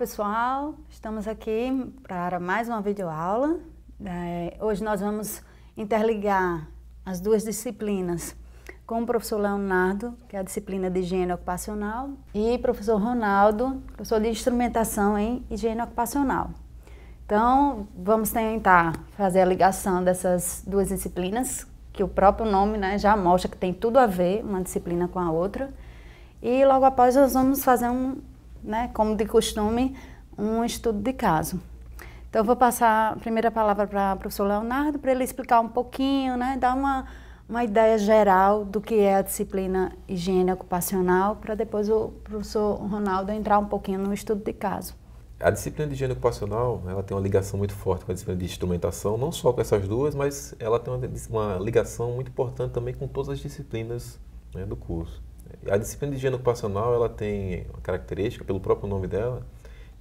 pessoal, estamos aqui para mais uma videoaula. É, hoje nós vamos interligar as duas disciplinas com o professor Leonardo, que é a disciplina de higiene ocupacional, e professor Ronaldo, professor de instrumentação em higiene ocupacional. Então, vamos tentar fazer a ligação dessas duas disciplinas, que o próprio nome né, já mostra que tem tudo a ver uma disciplina com a outra. E logo após nós vamos fazer um, né, como de costume, um estudo de caso. Então, eu vou passar a primeira palavra para o professor Leonardo, para ele explicar um pouquinho, né, dar uma, uma ideia geral do que é a disciplina higiene ocupacional, para depois o professor Ronaldo entrar um pouquinho no estudo de caso. A disciplina de higiene ocupacional, ela tem uma ligação muito forte com a disciplina de instrumentação, não só com essas duas, mas ela tem uma, uma ligação muito importante também com todas as disciplinas né, do curso. A disciplina de higiene ocupacional ela tem a característica, pelo próprio nome dela,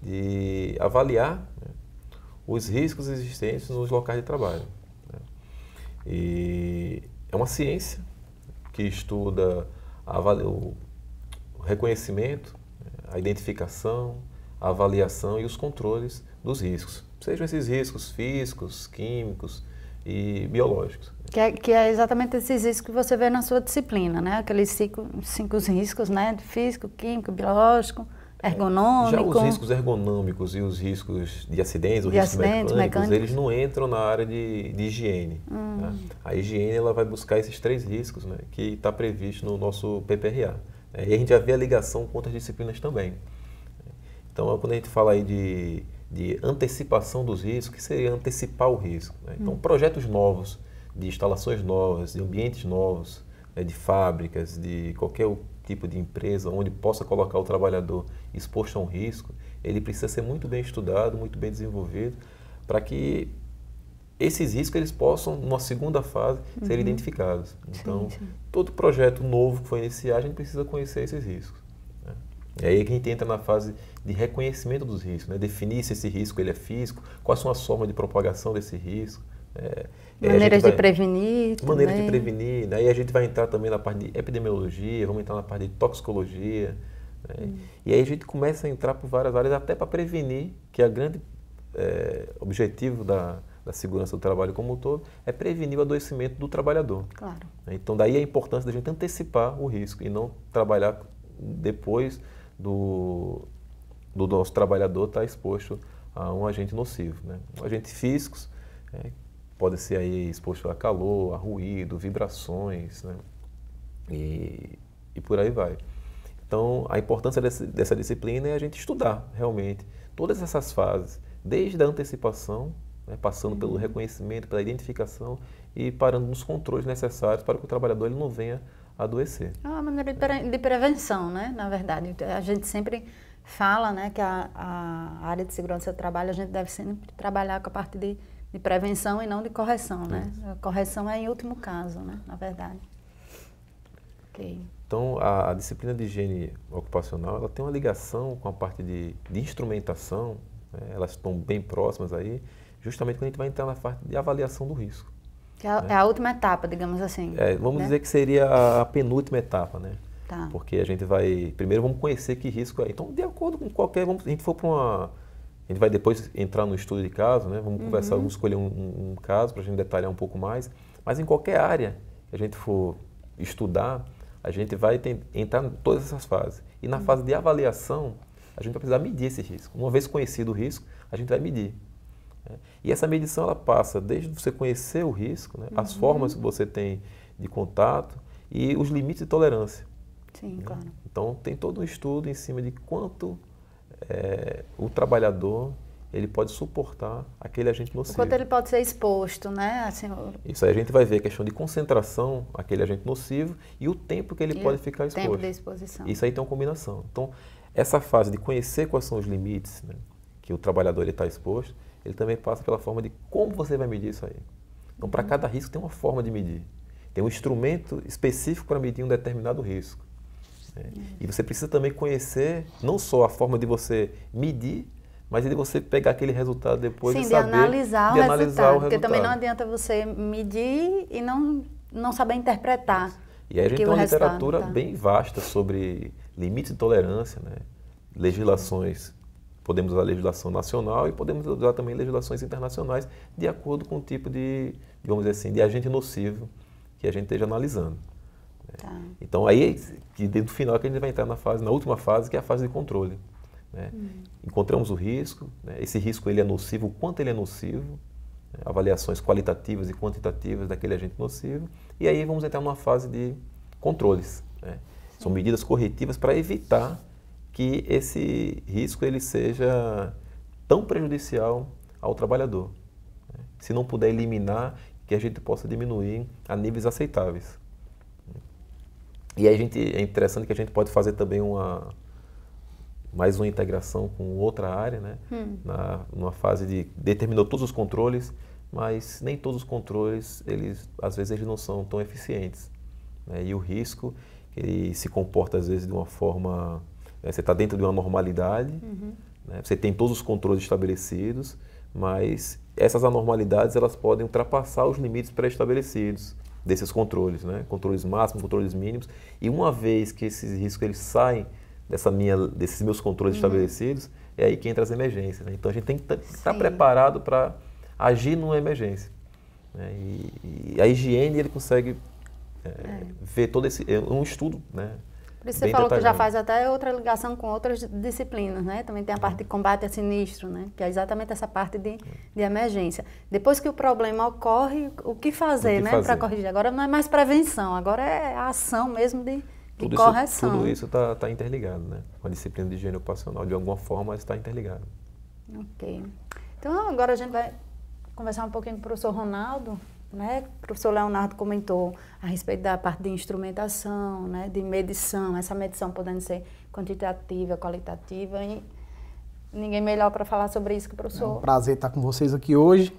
de avaliar né, os riscos existentes nos locais de trabalho. Né? E é uma ciência que estuda o reconhecimento, né, a identificação, a avaliação e os controles dos riscos. Sejam esses riscos físicos, químicos, e biológicos. Que é, que é, exatamente esses riscos que você vê na sua disciplina, né? Aqueles cinco, cinco riscos, né? físico, químico, biológico, é, ergonômico. Já os riscos ergonômicos e os riscos de acidentes, os de riscos mecânicos, eles não entram na área de, de higiene. Né? Hum. Né? A higiene ela vai buscar esses três riscos, né? Que está previsto no nosso PPRA. Né? E a gente já vê a ligação com outras disciplinas também. Então, quando a gente fala aí de de antecipação dos riscos, que seria antecipar o risco. Né? Então, hum. projetos novos, de instalações novas, de ambientes novos, né? de fábricas, de qualquer tipo de empresa onde possa colocar o trabalhador exposto a um risco, ele precisa ser muito bem estudado, muito bem desenvolvido, para que esses riscos eles possam, numa segunda fase, uhum. ser identificados. Então, sim, sim. todo projeto novo que for iniciar, a gente precisa conhecer esses riscos. Né? E aí é que a gente entra na fase de reconhecimento dos riscos, né? definir se esse risco ele é físico, quais são as formas de propagação desse risco. É, maneiras vai, de prevenir. Maneiras também. de prevenir. Né? E a gente vai entrar também na parte de epidemiologia, vamos entrar na parte de toxicologia. Né? Hum. E aí a gente começa a entrar por várias áreas, até para prevenir, que é o grande é, objetivo da, da segurança do trabalho como um todo, é prevenir o adoecimento do trabalhador. Claro. Né? Então, daí a importância da gente antecipar o risco e não trabalhar depois do, do nosso trabalhador está exposto a um agente nocivo. Né? Um agente físicos é, pode ser aí exposto a calor, a ruído, vibrações, né? e, e por aí vai. Então, a importância desse, dessa disciplina é a gente estudar realmente todas essas fases, desde a antecipação, né, passando pelo uhum. reconhecimento, pela identificação e parando nos controles necessários para que o trabalhador ele não venha adoecer. É uma maneira de, de prevenção, né? na verdade. A gente sempre fala né, que a, a área de segurança do trabalho, a gente deve sempre trabalhar com a parte de, de prevenção e não de correção. Né? A correção é em último caso, né, na verdade. Okay. Então, a, a, disciplina de higiene ocupacional, ela tem uma ligação com a parte de, de instrumentação, né? elas estão bem próximas aí, justamente quando a gente vai entrar na parte de avaliação do risco. Que é, né? É a última etapa, digamos assim. É, vamos né? dizer que seria a, a penúltima etapa, né? Tá. Porque a gente vai. Primeiro vamos conhecer que risco é. Então, de acordo com qualquer. Vamos, a gente for para uma. A gente vai depois entrar no estudo de caso, né? Vamos uhum. conversar, vamos escolher um, um, um caso para a gente detalhar um pouco mais. Mas em qualquer área que a gente for estudar, a gente vai entrar em todas essas fases. E na uhum. fase de avaliação, a gente vai precisar medir esse risco. Uma vez conhecido o risco, a gente vai medir. Né? E essa medição ela passa desde você conhecer o risco, né? as uhum. formas que você tem de contato e os limites de tolerância. Sim, né? claro. Então tem todo um estudo em cima de quanto é, o trabalhador ele pode suportar aquele agente nocivo. quanto ele pode ser exposto, né? Assim, Isso aí a gente vai ver a questão de concentração, aquele agente nocivo, e o tempo que ele pode ficar exposto. tempo de exposição. Isso aí tem uma combinação. Então, essa fase de conhecer quais são os limites né, que o trabalhador está exposto, ele também passa pela forma de como você vai medir isso aí. Então, para uhum. cada risco tem uma forma de medir. Tem um instrumento específico para medir um determinado risco. É. E você precisa também conhecer não só a forma de você medir, mas de você pegar aquele resultado depois Sim, e de saber... Sim, de analisar, o, resultado, o porque resultado. Porque também não adianta você medir e não, não saber interpretar. E aí a gente tem uma literatura tá. bem vasta sobre limites de tolerância, né? legislações podemos usar legislação nacional e podemos usar também legislações internacionais de acordo com o tipo de, vamos dizer assim, de agente nocivo que a gente esteja analisando. Tá. Então aí, que dentro do final, que a gente vai entrar na fase, na última fase, que é a fase de controle. Né? Hum. Encontramos o risco, né? esse risco ele é nocivo, quanto ele é nocivo, né? avaliações qualitativas e quantitativas daquele agente nocivo, e aí vamos entrar numa fase de controles. Né? São medidas corretivas para evitar que esse risco ele seja tão prejudicial ao trabalhador. Né? Se não puder eliminar, que a gente possa diminuir a níveis aceitáveis. E aí a gente, é interessante que a gente pode fazer também uma, mais uma integração com outra área, né? Hum. Na, numa fase de determinou todos os controles, mas nem todos os controles, eles, às vezes eles não são tão eficientes. Né? E o risco, ele se comporta às vezes de uma forma, né? você está dentro de uma normalidade, uhum. né? você tem todos os controles estabelecidos, mas essas anormalidades elas podem ultrapassar os limites pré-estabelecidos desses controles, né? controles máximos, controles mínimos. E uma vez que esses riscos eles saem dessa minha, desses meus controles uhum. estabelecidos, é aí que entra as emergências. Né? Então a gente tem que tá, estar preparado para agir numa emergência. Né? E, e, a higiene ele consegue é, é. ver todo esse é um estudo, né? Por isso você falou que já faz até outra ligação com outras disciplinas, né? Também tem a parte de combate a sinistro, né? Que é exatamente essa parte de, de emergência. Depois que o problema ocorre, o que fazer, o que né? Para corrigir. Agora não é mais prevenção, agora é a ação mesmo de, tudo correção. Isso, tudo isso está tá interligado, né? Com a disciplina de higiene ocupacional, de alguma forma, está interligado. Ok. Então agora a gente vai conversar um pouquinho com o professor Ronaldo né? O professor Leonardo comentou a respeito da parte de instrumentação, né? De medição, essa medição podendo ser quantitativa, qualitativa. E ninguém melhor para falar sobre isso que o professor. É um prazer estar com vocês aqui hoje,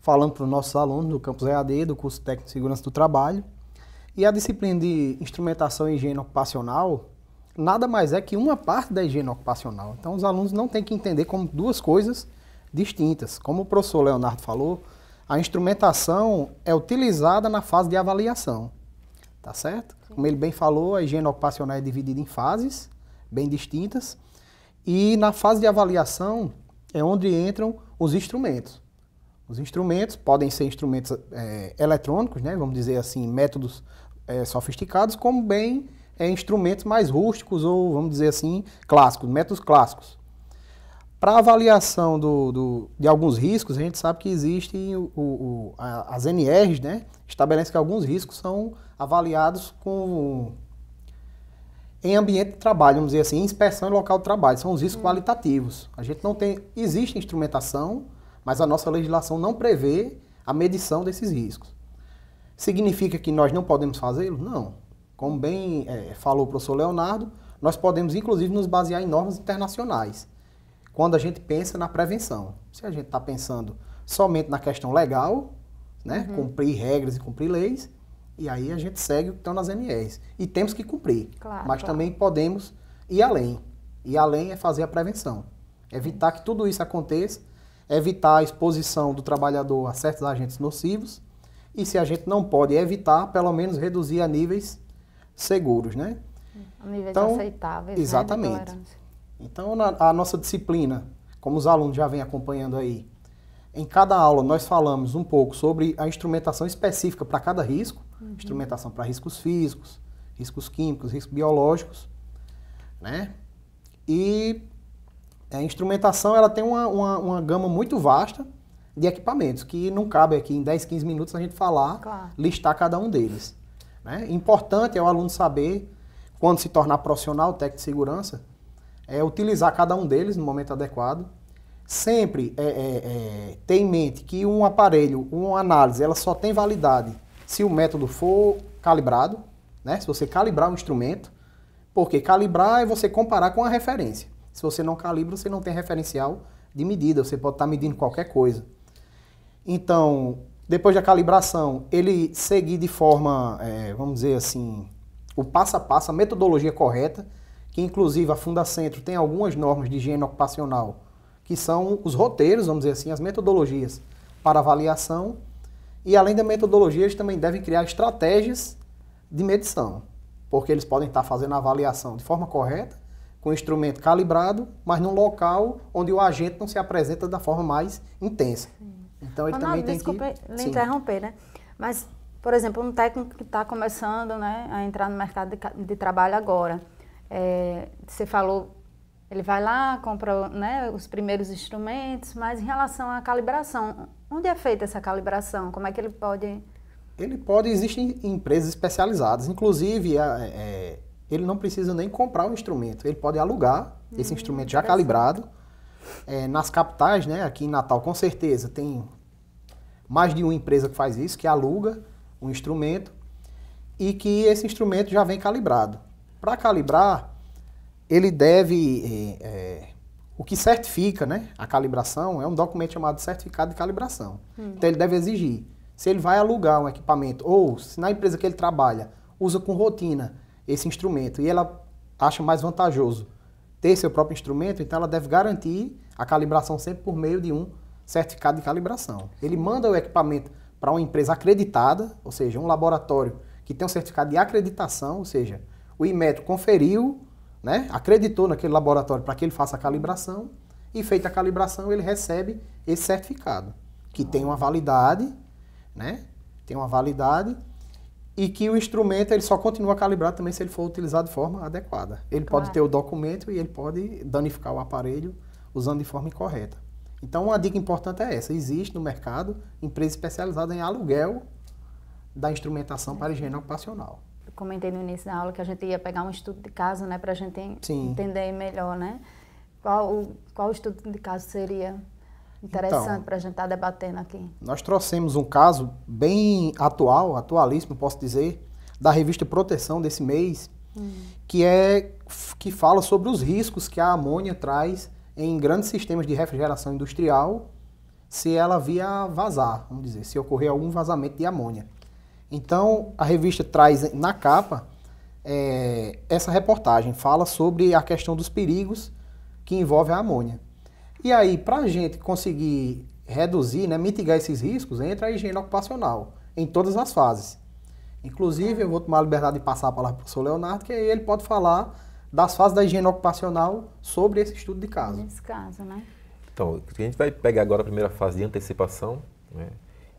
falando para os nossos alunos do campus EAD, do curso técnico de segurança do trabalho. E a disciplina de instrumentação e higiene ocupacional nada mais é que uma parte da higiene ocupacional. Então, os alunos não têm que entender como duas coisas distintas. Como o professor Leonardo falou, a instrumentação é utilizada na fase de avaliação, tá certo? Sim. Como ele bem falou, a higiene ocupacional é dividida em fases bem distintas e na fase de avaliação é onde entram os instrumentos. Os instrumentos podem ser instrumentos é, eletrônicos, né? Vamos dizer assim, métodos é, sofisticados, como bem é, instrumentos mais rústicos ou vamos dizer assim clássicos, métodos clássicos. Para avaliação do, do, de alguns riscos, a gente sabe que existem o, o, a, as NRs, né? Estabelece que alguns riscos são avaliados com em ambiente de trabalho, vamos dizer assim, inspeção em local de trabalho. São os riscos hum. qualitativos. A gente não tem. Existe instrumentação, mas a nossa legislação não prevê a medição desses riscos. Significa que nós não podemos fazê-lo? Não. Como bem é, falou o professor Leonardo, nós podemos, inclusive, nos basear em normas internacionais quando a gente pensa na prevenção. Se a gente está pensando somente na questão legal, né, uhum. cumprir regras e cumprir leis, e aí a gente segue o que estão nas NEs. E temos que cumprir, claro, mas claro. também podemos ir além. E além é fazer a prevenção. Evitar que tudo isso aconteça, evitar a exposição do trabalhador a certos agentes nocivos, e se a gente não pode evitar, pelo menos reduzir a níveis seguros, né? Uhum. A níveis então, aceitáveis. Né, exatamente. Né, então, na, a nossa disciplina, como os alunos já vêm acompanhando aí, em cada aula nós falamos um pouco sobre a instrumentação específica para cada risco, uhum. instrumentação para riscos físicos, riscos químicos, riscos biológicos, né? E é, a instrumentação ela tem uma, uma, uma, gama muito vasta de equipamentos, que não cabe aqui em 10, 15 minutos a gente falar, claro. listar cada um deles. Né? Importante é o aluno saber, quando se tornar profissional, técnico de segurança, é, utilizar cada um deles no momento adequado. Sempre é, é, é, ter em mente que um aparelho, uma análise, ela só tem validade se o método for calibrado, né? se você calibrar o um instrumento, porque calibrar é você comparar com a referência. Se você não calibra, você não tem referencial de medida, você pode estar tá medindo qualquer coisa. Então, depois da calibração, ele seguir de forma, é, vamos dizer assim, o passo a passo, a metodologia correta, que inclusive a Fundacentro tem algumas normas de higiene ocupacional, que são os roteiros, vamos dizer assim, as metodologias para avaliação, e além da metodologia, eles também devem criar estratégias de medição, porque eles podem estar fazendo a avaliação de forma correta, com o instrumento calibrado, mas num local onde o agente não se apresenta da forma mais intensa. Então ele Ronaldo, também tem desculpa que... Desculpa lhe interromper, né? Mas, por exemplo, um técnico que está começando né, a entrar no mercado de, de trabalho agora, é, você falou, ele vai lá, compra né, os primeiros instrumentos, mas em relação à calibração, onde é feita essa calibração? Como é que ele pode. Ele pode, existem empresas especializadas, inclusive é, é, ele não precisa nem comprar o instrumento, ele pode alugar hum, esse instrumento já calibrado. É, nas capitais, né, aqui em Natal com certeza, tem mais de uma empresa que faz isso, que aluga um instrumento e que esse instrumento já vem calibrado. Para calibrar, ele deve. É, é, o que certifica né, a calibração é um documento chamado certificado de calibração. Hum. Então ele deve exigir. Se ele vai alugar um equipamento, ou se na empresa que ele trabalha usa com rotina esse instrumento e ela acha mais vantajoso ter seu próprio instrumento, então ela deve garantir a calibração sempre por meio de um certificado de calibração. Ele manda o equipamento para uma empresa acreditada, ou seja, um laboratório que tem um certificado de acreditação, ou seja, o IMETRO conferiu, né, acreditou naquele laboratório para que ele faça a calibração, e feita a calibração, ele recebe esse certificado, que tem uma validade, né, tem uma validade, e que o instrumento ele só continua calibrado também se ele for utilizado de forma adequada. Ele claro. pode ter o documento e ele pode danificar o aparelho usando de forma incorreta. Então, uma dica importante é essa. Existe no mercado empresa especializada em aluguel da instrumentação para higiene ocupacional comentei no início da aula que a gente ia pegar um estudo de caso, né, para a gente Sim. entender melhor, né? Qual o, qual o estudo de caso seria interessante então, para a gente estar tá debatendo aqui? Nós trouxemos um caso bem atual, atualíssimo, posso dizer, da revista Proteção desse mês, hum. que é que fala sobre os riscos que a amônia traz em grandes sistemas de refrigeração industrial se ela via vazar, vamos dizer, se ocorrer algum vazamento de amônia. Então, a revista traz na capa é, essa reportagem, fala sobre a questão dos perigos que envolve a amônia. E aí, para a gente conseguir reduzir, né, mitigar esses riscos, entra a higiene ocupacional, em todas as fases. Inclusive, eu vou tomar a liberdade de passar a palavra para o professor Leonardo, que aí ele pode falar das fases da higiene ocupacional sobre esse estudo de caso. Nesse caso, né? Então, a gente vai pegar agora a primeira fase de antecipação, né?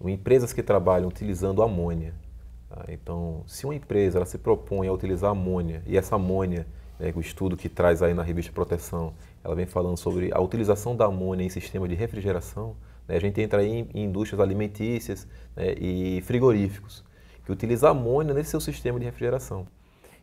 empresas que trabalham utilizando amônia Tá? Então, se uma empresa ela se propõe a utilizar amônia, e essa amônia, né, o estudo que traz aí na revista Proteção, ela vem falando sobre a utilização da amônia em sistema de refrigeração, né? a gente entra aí em, em indústrias alimentícias né, e frigoríficos, que utilizam amônia nesse seu sistema de refrigeração.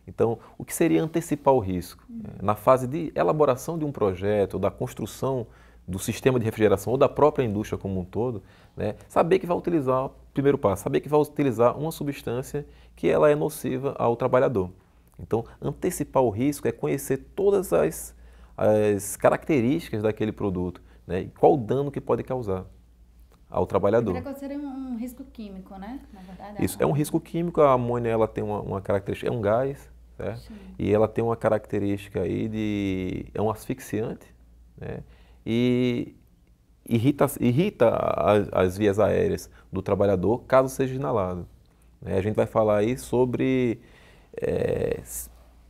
Então, o que seria antecipar o risco? É, na fase de elaboração de um projeto, da construção do sistema de refrigeração ou da própria indústria como um todo, né, saber que vai utilizar primeiro passo, saber que vai utilizar uma substância que ela é nociva ao trabalhador. Então, antecipar o risco é conhecer todas as, as características daquele produto né, e qual o dano que pode causar ao trabalhador. Poderia ser um, risco químico, né? Verdade, Isso, é, é um risco químico. A amônia ela tem uma, uma característica, é um gás, né? e ela tem uma característica aí de... é um asfixiante, né? e irrita, irrita as, as vias aéreas do trabalhador caso seja inalado. Né? A gente vai falar aí sobre é,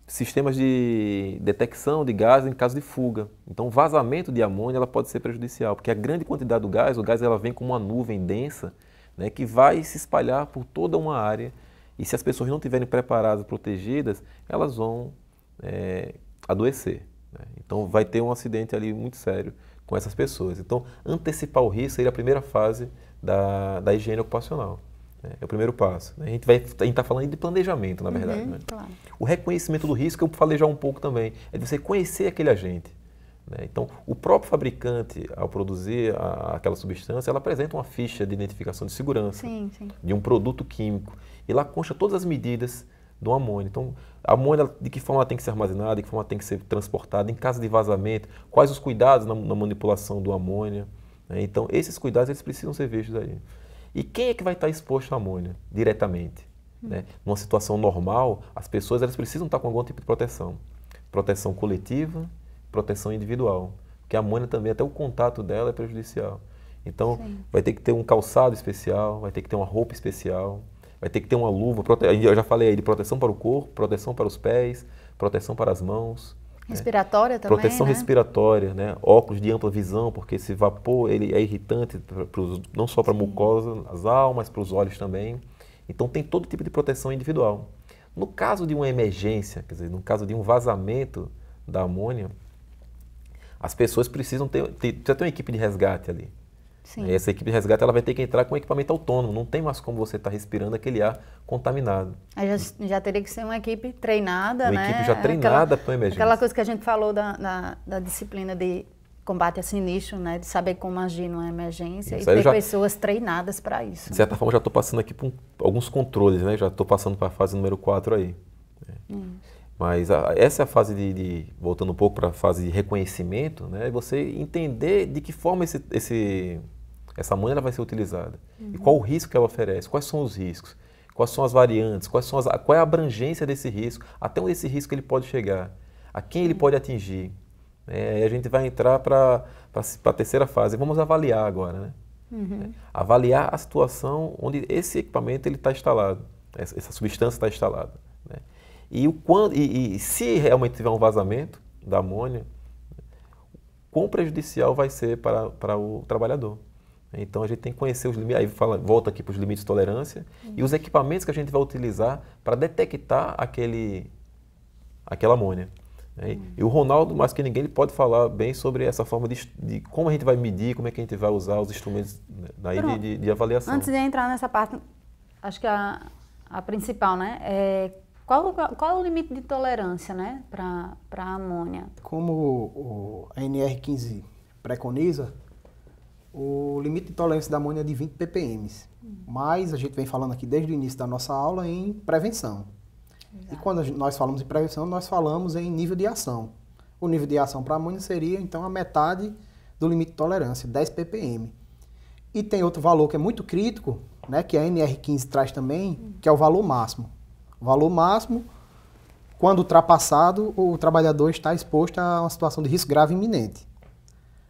sistemas de detecção de gás em caso de fuga. Então, vazamento de amônia ela pode ser prejudicial, porque a grande quantidade do gás, o gás ela vem como uma nuvem densa, né, que vai se espalhar por toda uma área. E se as pessoas não estiverem preparadas, protegidas, elas vão é, adoecer. Né? Então, vai ter um acidente ali muito sério com essas pessoas. Então, antecipar o risco seria a primeira fase da, da higiene ocupacional. Né? É o primeiro passo. Né? A gente está falando de planejamento, na verdade. Uhum, né? claro. O reconhecimento do risco, eu falei já um pouco também, é de você conhecer aquele agente. Né? Então, o próprio fabricante, ao produzir a, aquela substância, ela apresenta uma ficha de identificação de segurança sim, sim. de um produto químico. E lá consta todas as medidas do amônia. Então, a amônia, de que forma ela tem que ser armazenada, de que forma ela tem que ser transportada, em caso de vazamento, quais os cuidados na, na manipulação do amônia. Né? Então, esses cuidados eles precisam ser vistos aí. E quem é que vai estar exposto à amônia diretamente? Hum. Né? Numa situação normal, as pessoas elas precisam estar com algum tipo de proteção. Proteção coletiva, proteção individual. Porque a amônia também, até o contato dela é prejudicial. Então, Sim. vai ter que ter um calçado especial, vai ter que ter uma roupa especial, vai ter que ter uma luva, prote... eu já falei aí de proteção para o corpo, proteção para os pés, proteção para as mãos. Né? Respiratória né? também, Proteção né? respiratória, né? Óculos de ampla visão, porque esse vapor ele é irritante pros, não só para a mucosa nasal, mas para os olhos também. Então tem todo tipo de proteção individual. No caso de uma emergência, quer dizer, no caso de um vazamento da amônia, as pessoas precisam ter, ter, ter uma equipe de resgate ali. Sim. Essa equipe de resgate ela vai ter que entrar com equipamento autônomo, não tem mais como você estar tá respirando aquele ar contaminado. Já, já, teria que ser uma equipe treinada, uma né? Uma equipe já treinada para emergência. Aquela coisa que a gente falou da, da, da disciplina de combate a sinistro, né? De saber como agir numa emergência isso, e ter já, pessoas treinadas para isso. De certa forma, já estou passando aqui por alguns controles, né? Já estou passando para a fase número 4 aí. Isso. Mas a, essa é a fase de, de voltando um pouco para a fase de reconhecimento, né? Você entender de que forma esse, esse essa manha vai ser utilizada uhum. e qual o risco que ela oferece, quais são os riscos, quais são as variantes, quais são as, qual é a abrangência desse risco, até onde esse risco ele pode chegar, a quem ele uhum. pode atingir. É, e a gente vai entrar para a terceira fase. Vamos avaliar agora, né? Uhum. Avaliar a situação onde esse equipamento ele está instalado, essa, essa substância está instalada. Né? E, o quando, e, e se realmente tiver um vazamento da amônia, quão prejudicial vai ser para, para o trabalhador. Então a gente tem que conhecer os limites, aí fala, volta aqui para os limites de tolerância uhum. e os equipamentos que a gente vai utilizar para detectar aquele, aquela amônia. Né? Uhum. E o Ronaldo, mais que ninguém, ele pode falar bem sobre essa forma de, de, como a gente vai medir, como é que a gente vai usar os instrumentos né, daí de, de, de, avaliação. Antes de entrar nessa parte, acho que a, a principal, né? É qual, qual é o limite de tolerância né, para a amônia? Como o, a NR15 preconiza, o limite de tolerância da amônia é de 20 ppm. Hum. Mas a gente vem falando aqui desde o início da nossa aula em prevenção. Exato. E quando gente, nós falamos em prevenção, nós falamos em nível de ação. O nível de ação para amônia seria, então, a metade do limite de tolerância, 10 ppm. E tem outro valor que é muito crítico, né, que a NR15 traz também, hum. que é o valor máximo, valor máximo. Quando ultrapassado, o trabalhador está exposto a uma situação de risco grave iminente.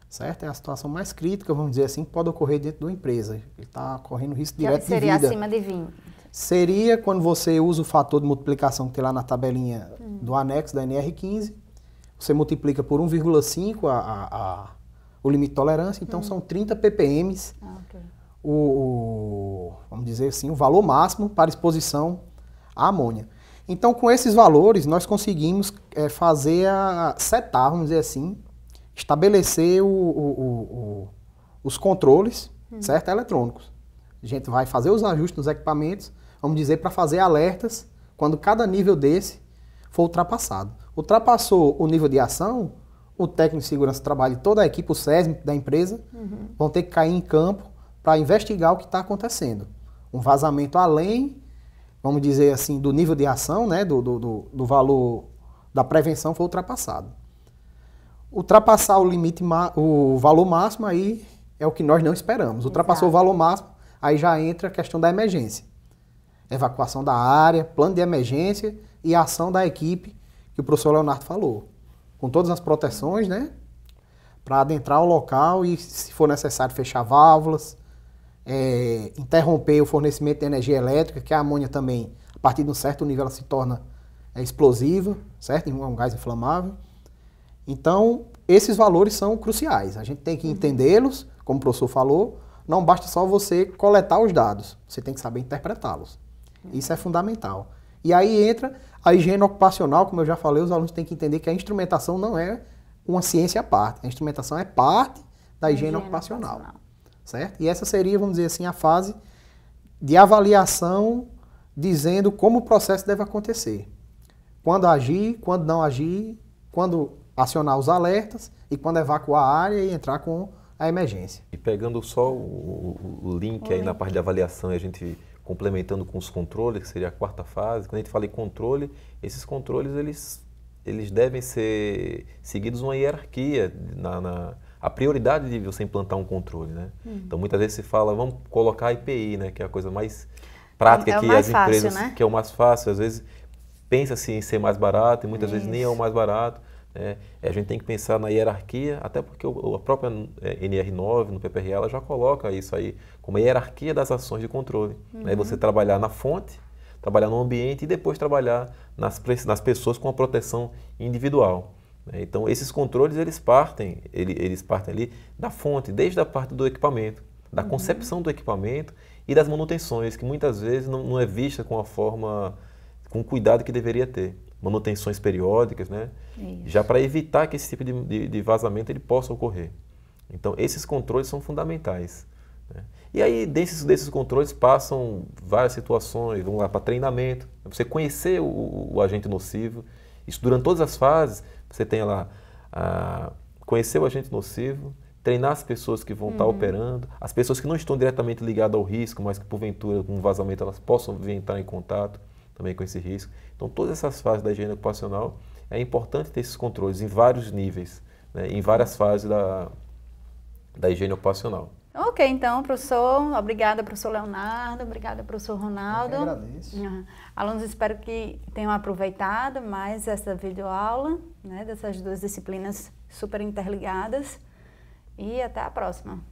Certo? É a situação mais crítica, vamos dizer assim, que pode ocorrer dentro uma empresa. Ele está correndo risco que direto de vida. Seria acima de 20. Seria quando você usa o fator de multiplicação que tem lá na tabelinha hum. do anexo da NR15, você multiplica por 1,5 a, a, a, o limite de tolerância, então hum. são 30 ppm ah, okay. o, o, vamos dizer assim, o valor máximo para exposição a amônia. Então, com esses valores, nós conseguimos é, fazer a setar, vamos dizer assim, estabelecer o, o, o, os controles, hum. certo, eletrônicos. A gente vai fazer os ajustes nos equipamentos, vamos dizer, para fazer alertas quando cada nível desse for ultrapassado. Ultrapassou o nível de ação, o técnico de segurança do trabalho, toda a equipe, o SESM da empresa, uhum. vão ter que cair em campo para investigar o que está acontecendo. Um vazamento além vamos dizer assim, do nível de ação, né, do, do, do valor da prevenção foi ultrapassado. Ultrapassar o limite, o valor máximo aí é o que nós não esperamos. Ultrapassou Exato. o valor máximo, aí já entra a questão da emergência. Evacuação da área, plano de emergência e a ação da equipe que o professor Leonardo falou. Com todas as proteções, né? Para adentrar o local e, se for necessário, fechar válvulas, é, interromper o fornecimento de energia elétrica, que a amônia também, a partir de um certo nível, ela se torna é, explosiva, certo? É um gás inflamável. Então, esses valores são cruciais. A gente tem que uhum. entendê-los, como o professor falou, não basta só você coletar os dados, você tem que saber interpretá-los. Uhum. Isso é fundamental. E aí entra a higiene ocupacional, como eu já falei, os alunos têm que entender que a instrumentação não é uma ciência à parte. A instrumentação é parte da higiene, higiene ocupacional. ocupacional certo? E essa seria, vamos dizer assim, a fase de avaliação dizendo como o processo deve acontecer. Quando agir, quando não agir, quando acionar os alertas e quando evacuar a área e entrar com a emergência. E pegando só o, o link aí na parte de avaliação, a gente complementando com os controles, que seria a quarta fase, quando a gente fala em controle, esses controles eles, eles devem ser seguidos uma hierarquia na, na a prioridade de você implantar um controle, né? Hum. Então muitas vezes se fala, vamos colocar IPI, né? Que é a coisa mais é, prática é que mais as fácil, empresas, né? que é o mais fácil. Às vezes pensa-se em ser mais barato e muitas Isso. vezes nem é o mais barato. Né? É, a gente tem que pensar na hierarquia, até porque a própria é, NR9 no PPRE ela já coloca isso aí como a hierarquia das ações de controle. Né? Uhum. Né? Você trabalhar na fonte, trabalhar no ambiente e depois trabalhar nas, nas pessoas com a proteção individual. Né? Então esses controles eles partem, eles partem ali da fonte, desde a parte do equipamento, da uhum. concepção do equipamento e das manutenções, que muitas vezes não, não é vista com a forma, com o cuidado que deveria ter. Manutenções periódicas, né? Isso. Já para evitar que esse tipo de, de, de, vazamento ele possa ocorrer. Então esses controles são fundamentais. Né? E aí desses, desses controles passam várias situações, vamos lá, para treinamento, você conhecer o, o agente nocivo, isso durante todas as fases, você tenha lá, a conhecer o agente nocivo, treinar as pessoas que vão tá uhum. estar operando, as pessoas que não estão diretamente ligadas ao risco, mas que porventura, com um vazamento, elas possam vir entrar em contato também com esse risco. Então, todas essas fases da higiene ocupacional, é importante ter esses controles em vários níveis, né, em várias fases da, da higiene ocupacional. Ok, então, professor, obrigada, professor Leonardo, obrigada, professor Ronaldo. Eu agradeço. Uhum. Alunos, espero que tenham aproveitado mais essa videoaula né, dessas duas disciplinas super interligadas. E até a próxima.